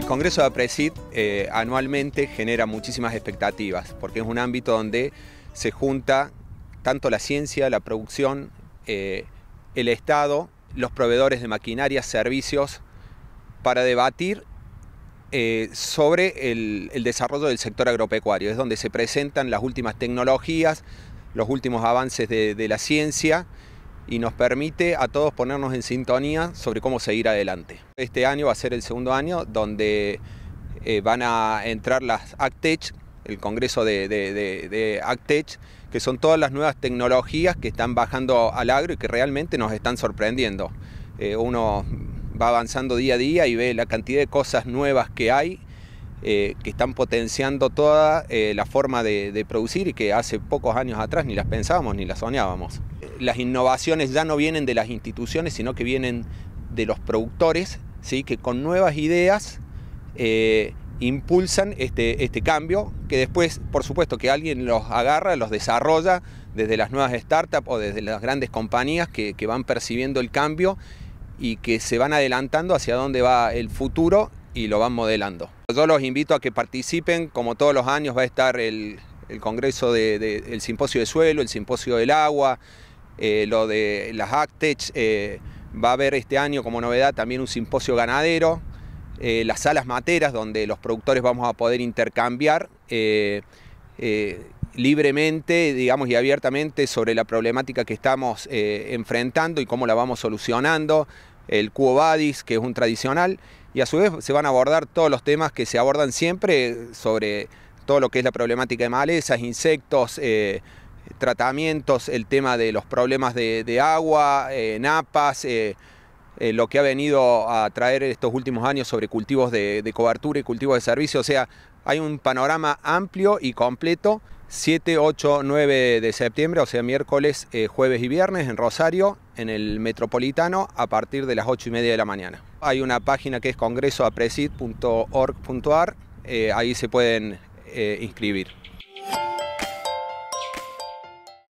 El Congreso de APRESID eh, anualmente genera muchísimas expectativas, porque es un ámbito donde se junta tanto la ciencia, la producción, eh, el Estado, los proveedores de maquinaria, servicios, para debatir eh, sobre el, desarrollo del sector agropecuario. Es donde se presentan las últimas tecnologías, los últimos avances de la ciencia y nos permite a todos ponernos en sintonía sobre cómo seguir adelante. Este año va a ser el segundo año donde eh, van a entrar las ACTECH, el Congreso de, de, ACTECH, que son todas las nuevas tecnologías que están bajando al agro y que realmente nos están sorprendiendo. Eh, uno va avanzando día a día y ve la cantidad de cosas nuevas que hay eh, que están potenciando toda eh, la forma de, producir y que hace pocos años atrás ni las pensábamos ni las soñábamos. Las innovaciones ya no vienen de las instituciones, sino que vienen de los productores, ¿sí? que con nuevas ideas eh, impulsan este, este cambio, que después, por supuesto, que alguien los agarra, los desarrolla desde las nuevas startups o desde las grandes compañías que, que van percibiendo el cambio y que se van adelantando hacia dónde va el futuro y lo van modelando. Yo los invito a que participen, como todos los años va a estar el, congreso del simposio de suelo, el simposio del agua, eh, lo de las Actech, eh, va a haber este año como novedad también un simposio ganadero, eh, las salas materas donde los productores vamos a poder intercambiar libremente, digamos, y abiertamente sobre la problemática que estamos enfrentando y cómo la vamos solucionando el Cuo que es un tradicional, y a su vez se van a abordar todos los temas que se abordan siempre sobre todo lo que es la problemática de malezas, insectos, eh, tratamientos, el tema de los problemas de, agua, eh, napas, eh, lo que ha venido a traer estos últimos años sobre cultivos de, de cobertura y cultivos de servicio. O sea, hay un panorama amplio y completo 7, 8, 9 de septiembre, o sea, miércoles, eh, jueves y viernes en Rosario, en el Metropolitano, a partir de las 8 y media de la mañana. Hay una página que es congresoapresid.org.ar, eh, ahí se pueden eh, inscribir.